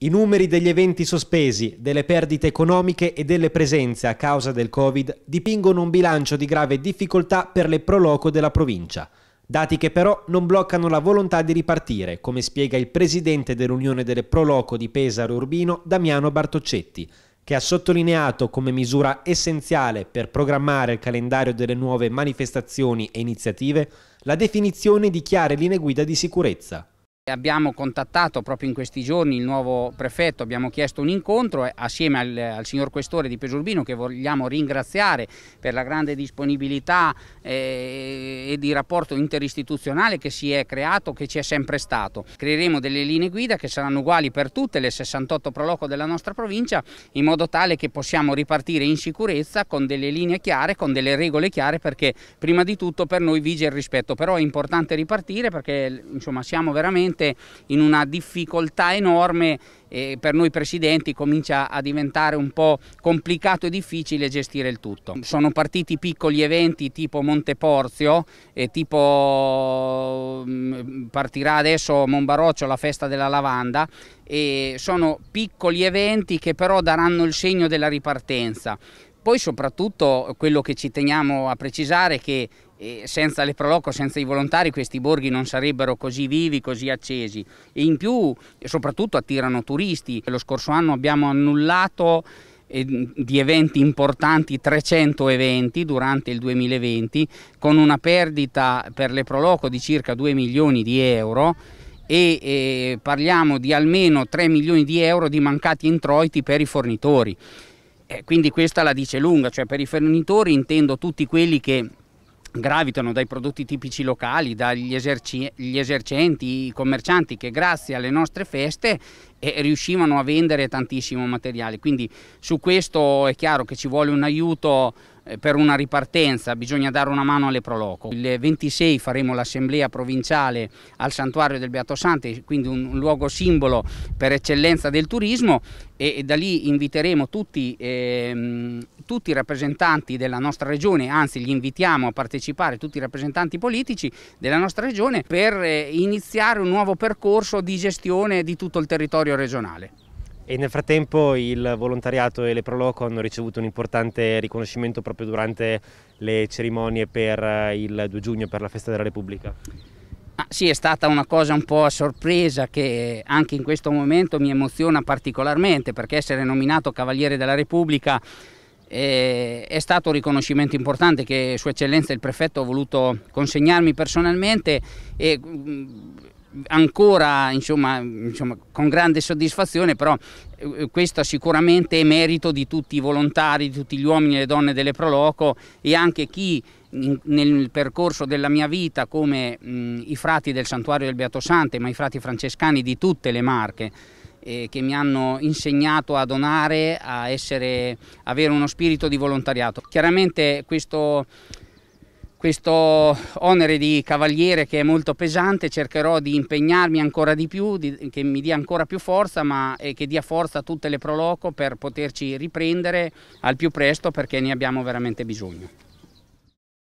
I numeri degli eventi sospesi, delle perdite economiche e delle presenze a causa del Covid dipingono un bilancio di grave difficoltà per le proloco della provincia. Dati che però non bloccano la volontà di ripartire, come spiega il presidente dell'Unione delle Proloco di Pesaro Urbino, Damiano Bartoccetti, che ha sottolineato come misura essenziale per programmare il calendario delle nuove manifestazioni e iniziative la definizione di chiare linee guida di sicurezza. Abbiamo contattato proprio in questi giorni il nuovo prefetto, abbiamo chiesto un incontro assieme al, al signor Questore di Pesurbino che vogliamo ringraziare per la grande disponibilità eh, e di rapporto interistituzionale che si è creato, che ci è sempre stato. Creeremo delle linee guida che saranno uguali per tutte le 68 proloco della nostra provincia in modo tale che possiamo ripartire in sicurezza con delle linee chiare, con delle regole chiare perché prima di tutto per noi vige il rispetto, però è importante ripartire perché insomma siamo veramente veramente in una difficoltà enorme e per noi presidenti comincia a diventare un po' complicato e difficile gestire il tutto. Sono partiti piccoli eventi tipo Monteporzio e tipo mm, partirà adesso Monbaroccio la festa della lavanda e sono piccoli eventi che però daranno il segno della ripartenza. Poi soprattutto quello che ci teniamo a precisare è che e senza le Proloco, senza i volontari questi borghi non sarebbero così vivi, così accesi e in più soprattutto attirano turisti. Lo scorso anno abbiamo annullato eh, di eventi importanti 300 eventi durante il 2020 con una perdita per le Proloco di circa 2 milioni di euro e eh, parliamo di almeno 3 milioni di euro di mancati introiti per i fornitori. Eh, quindi questa la dice lunga, cioè per i fornitori intendo tutti quelli che gravitano dai prodotti tipici locali, dagli eserci- esercenti, i commercianti che grazie alle nostre feste e riuscivano a vendere tantissimo materiale. Quindi su questo è chiaro che ci vuole un aiuto eh, per una ripartenza, bisogna dare una mano alle Proloco. Il 26 faremo l'assemblea provinciale al santuario del Beato Sante, quindi un luogo simbolo per eccellenza del turismo e, da lì inviteremo tutti, eh, tutti, i rappresentanti della nostra regione, anzi li invitiamo a partecipare tutti i rappresentanti politici della nostra regione per eh, iniziare un nuovo percorso di gestione di tutto il territorio territorio regionale. E nel frattempo il volontariato e le Proloco hanno ricevuto un importante riconoscimento proprio durante le cerimonie per eh, il 2 giugno per la Festa della Repubblica. Ah, sì, è stata una cosa un po' a sorpresa che anche in questo momento mi emoziona particolarmente perché essere nominato Cavaliere della Repubblica eh, è stato un riconoscimento importante che Sua Eccellenza il Prefetto ha voluto consegnarmi personalmente e mm, ancora insomma, insomma, con grande soddisfazione, però eh, questo sicuramente è merito di tutti i volontari, di tutti gli uomini e le donne delle Proloco e anche chi nel percorso della mia vita come mh, i frati del santuario del Beato Sante, ma i frati francescani di tutte le marche, eh, che mi hanno insegnato a donare, a essere, avere uno spirito di volontariato. Chiaramente questo questo onere di cavaliere che è molto pesante, cercherò di impegnarmi ancora di più, di, che mi dia ancora più forza ma eh, che dia forza a tutte le Proloco per poterci riprendere al più presto perché ne abbiamo veramente bisogno.